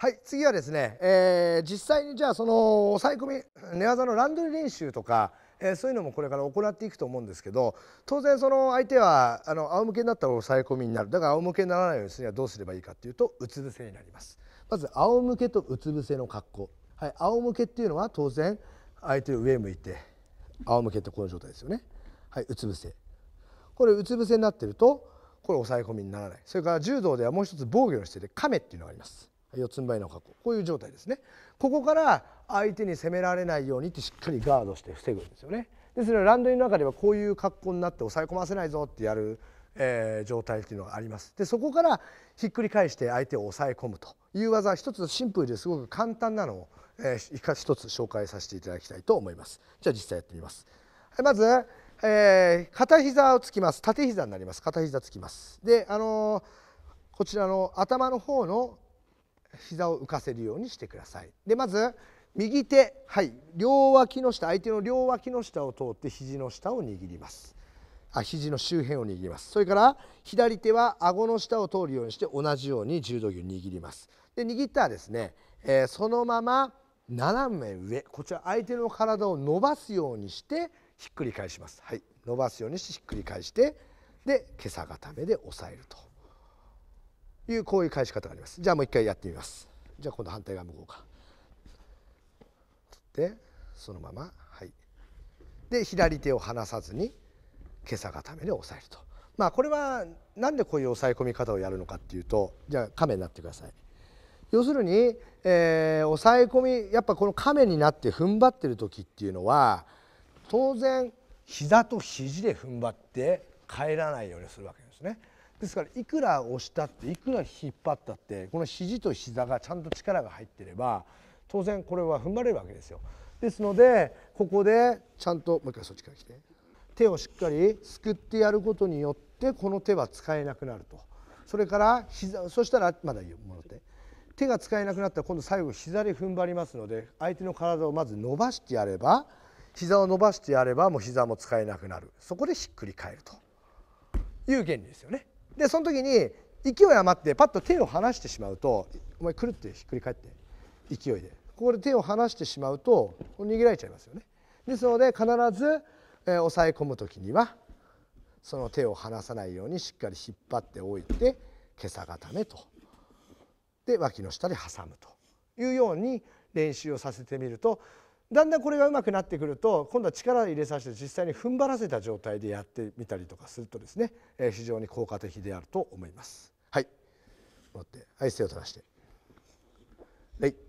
はい次はですね、えー、実際にじゃあその抑え込み寝技のランドリー練習とか、えー、そういうのもこれから行っていくと思うんですけど当然その相手はあの仰向けになったら抑え込みになるだから仰向けにならないようにするにはどうすればいいかっていうとうつ伏せになります。まず仰向けとうつ伏せの格好、はい、仰向けっていうのは当然相手を上向いて仰向けってこの状態ですよね。はい、うつ伏せこれうつ伏せになってるとこれ抑え込みにならないそれから柔道ではもう一つ防御の姿勢で亀っていうのがあります四つん這いの格好こういう状態ですねここから相手に攻められないようにってしっかりガードして防ぐんですよねでそのでランドリーの中ではこういう格好になって抑え込ませないぞってやる、えー、状態っていうのがありますでそこからひっくり返して相手を抑え込むという技一つシンプルですごく簡単なのを、えー、一つ紹介させていただきたいと思いますじゃあ実際やってみます、はい、まずえー、片膝をつきます縦膝になります片膝つきますであのー、こちらの頭の方の膝を浮かせるようにしてくださいでまず右手、はい、両脇の下相手の両脇の下を通って肘の下を握りますあ肘の周辺を握りますそれから左手は顎の下を通るようにして同じように柔道着を握りますで握ったらですね、えー、そのまま斜め上こちら相手の体を伸ばすようにしてひっくり返しますはい伸ばすようにしてひっくり返してで今朝固めで押さえるというこういう返し方がありますじゃあもう一回やってみますじゃあ今度反対側向こうかでそのままはいで左手を離さずに今朝固めで押さえるとまあこれはなんでこういう押さえ込み方をやるのかっていうとじゃあ亀になってください要するに、えー、抑え込みやっぱこの亀になって踏ん張ってる時っていうのは当然膝と肘で踏ん張って帰らないようにするわけですね。ですからいくら押したっていくら引っ張ったってこの肘と膝がちゃんと力が入ってれば当然これは踏ん張れるわけですよですのでここでちゃんともう一回そっちから来て手をしっかりすくってやることによってこの手は使えなくなるとそれから膝そしたらまだいいものって手が使えなくなったら今度最後膝で踏ん張りますので相手の体をまず伸ばしてやれば膝を伸ばしてやればもう膝も使えなくなるそこでひっくり返るという原理ですよね。でその時に勢い余ってパッと手を離してしまうとお前くるってひっくり返って勢いでここで手を離してしまうと握られちゃいますよね。ですので必ず、えー、押さえ込む時にはその手を離さないようにしっかり引っ張っておいて袈裟固めとで脇の下で挟むというように練習をさせてみるとだんだんこれがうまくなってくると今度は力を入れさせて実際に踏ん張らせた状態でやってみたりとかするとですね、えー、非常に効果的であると思います。はい、持ってはい背を垂らして。はい